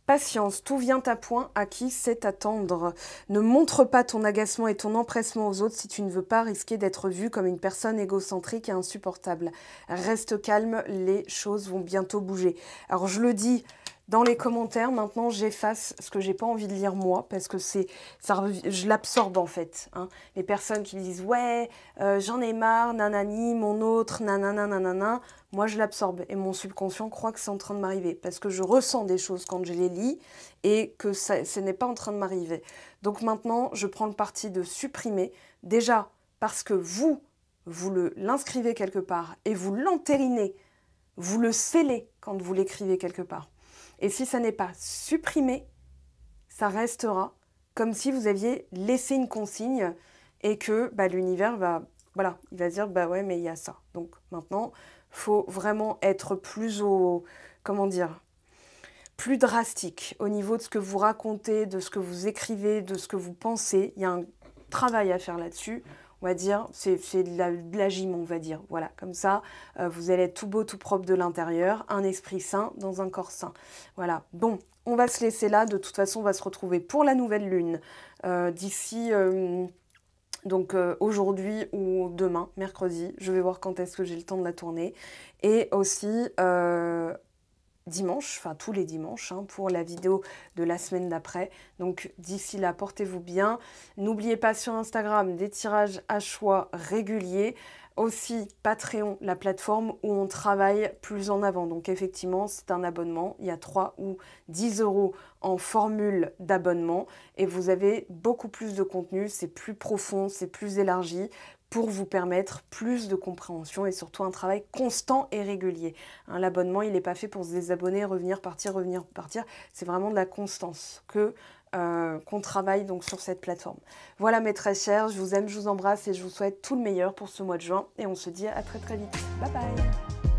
Patience, tout vient à point à qui sait attendre. Ne montre pas ton agacement et ton empressement aux autres si tu ne veux pas risquer d'être vu comme une personne égocentrique et insupportable. Reste calme, les choses vont bientôt bouger. Alors je le dis, dans les commentaires, maintenant, j'efface ce que j'ai pas envie de lire moi, parce que c'est, ça, je l'absorbe en fait. Hein. Les personnes qui disent ouais, euh, j'en ai marre, nanani, mon autre, nanana, moi je l'absorbe et mon subconscient croit que c'est en train de m'arriver, parce que je ressens des choses quand je les lis et que ce n'est pas en train de m'arriver. Donc maintenant, je prends le parti de supprimer, déjà parce que vous, vous l'inscrivez quelque part et vous l'entérinez, vous le scellez quand vous l'écrivez quelque part. Et si ça n'est pas supprimé, ça restera comme si vous aviez laissé une consigne et que bah, l'univers va, voilà, il va dire bah ouais mais il y a ça. Donc maintenant, faut vraiment être plus au, comment dire, plus drastique au niveau de ce que vous racontez, de ce que vous écrivez, de ce que vous pensez. Il y a un travail à faire là-dessus on va dire, c'est de, de la, gym, on va dire. Voilà, comme ça, euh, vous allez être tout beau, tout propre de l'intérieur, un esprit sain dans un corps sain. Voilà, bon, on va se laisser là. De toute façon, on va se retrouver pour la nouvelle lune euh, d'ici... Euh, donc aujourd'hui ou demain, mercredi, je vais voir quand est-ce que j'ai le temps de la tourner. Et aussi dimanche, enfin tous les dimanches, hein, pour la vidéo de la semaine d'après. Donc d'ici là, portez-vous bien. N'oubliez pas sur Instagram des tirages à choix réguliers. Aussi Patreon, la plateforme où on travaille plus en avant. Donc effectivement, c'est un abonnement. Il y a 3 ou 10 euros en formule d'abonnement et vous avez beaucoup plus de contenu. C'est plus profond, c'est plus élargi pour vous permettre plus de compréhension et surtout un travail constant et régulier. Hein, l'abonnement, il n'est pas fait pour se désabonner, revenir, partir, revenir, partir. C'est vraiment de la constance que euh, qu'on travaille donc sur cette plateforme. Voilà mes très chers, je vous aime, je vous embrasse et je vous souhaite tout le meilleur pour ce mois de juin et on se dit à très très vite. Bye bye